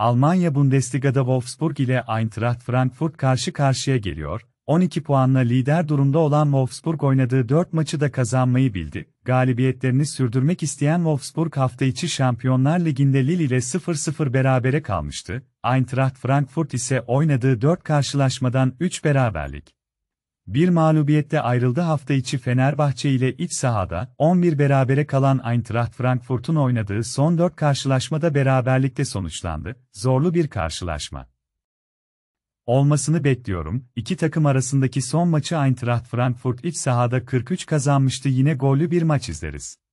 Almanya Bundesliga'da Wolfsburg ile Eintracht Frankfurt karşı karşıya geliyor. 12 puanla lider durumda olan Wolfsburg oynadığı 4 maçı da kazanmayı bildi. Galibiyetlerini sürdürmek isteyen Wolfsburg hafta içi Şampiyonlar Ligi'nde Lille ile 0-0 berabere kalmıştı. Eintracht Frankfurt ise oynadığı 4 karşılaşmadan 3 beraberlik, bir mağlubiyette ayrıldı hafta içi Fenerbahçe ile iç sahada, 11 berabere kalan Eintracht Frankfurt'un oynadığı son 4 karşılaşmada beraberlikte sonuçlandı, zorlu bir karşılaşma. Olmasını bekliyorum, iki takım arasındaki son maçı Eintracht Frankfurt iç sahada 43 kazanmıştı yine gollü bir maç izleriz.